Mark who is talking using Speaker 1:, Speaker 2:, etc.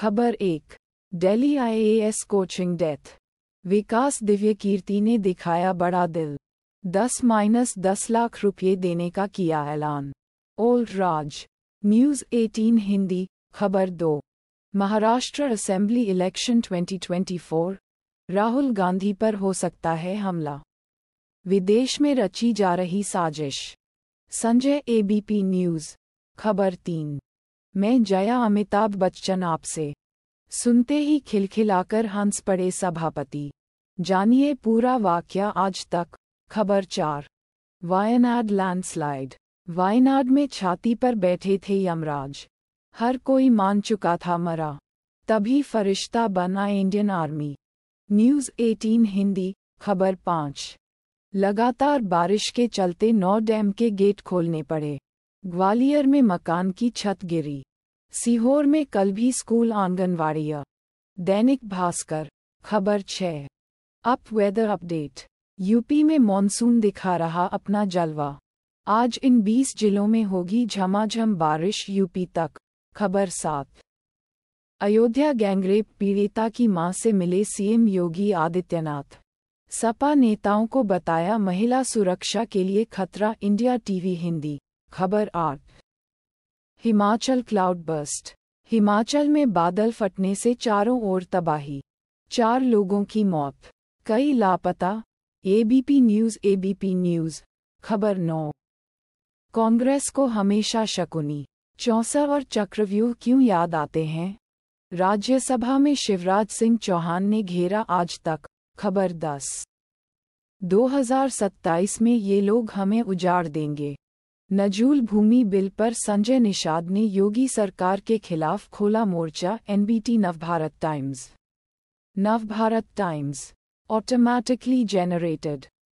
Speaker 1: खबर एक Delhi IAS coaching death Vikas Divyakirti ने दिखाया बड़ा दिल दस माइनस दस लाख रुपये देने का किया ऐलान ओल्ड राज न्यूज़ 18 हिंदी खबर दो महाराष्ट्र असेंबली इलेक्शन 2024 राहुल गांधी पर हो सकता है हमला विदेश में रची जा रही साजिश संजय एबीपी न्यूज़ खबर तीन मैं जया अमिताभ बच्चन आपसे सुनते ही खिलखिलाकर हंस पड़े सभापति जानिए पूरा वाक्य आज तक खबर चार वायनाड लैंडस्लाइड वायनाड में छाती पर बैठे थे यमराज हर कोई मान चुका था मरा तभी फरिश्ता बना इंडियन आर्मी न्यूज़ 18 हिंदी खबर पाँच लगातार बारिश के चलते नौ डैम के गेट खोलने पड़े ग्वालियर में मकान की छत गिरी सीहोर में कल भी स्कूल आंगनवाड़िया दैनिक भास्कर खबर छः अप वेदर अपडेट यूपी में मॉनसून दिखा रहा अपना जलवा आज इन 20 जिलों में होगी झमाझम बारिश यूपी तक खबर सात अयोध्या गैंगरेप पीड़िता की मां से मिले सीएम योगी आदित्यनाथ सपा नेताओं को बताया महिला सुरक्षा के लिए खतरा इंडिया टीवी हिंदी खबर आठ हिमाचल क्लाउड बस्ट हिमाचल में बादल फटने से चारों ओर तबाही चार लोगों की मौत कई लापता एबीपी न्यूज एबीपी न्यूज खबर नौ कांग्रेस को हमेशा शकुनी चौसा और चक्रव्यूह क्यों याद आते हैं राज्यसभा में शिवराज सिंह चौहान ने घेरा आज तक खबर दस 2027 में ये लोग हमें उजाड़ देंगे नजूल भूमि बिल पर संजय निषाद ने योगी सरकार के खिलाफ खोला मोर्चा NBT Navbharat Times Navbharat Times automatically generated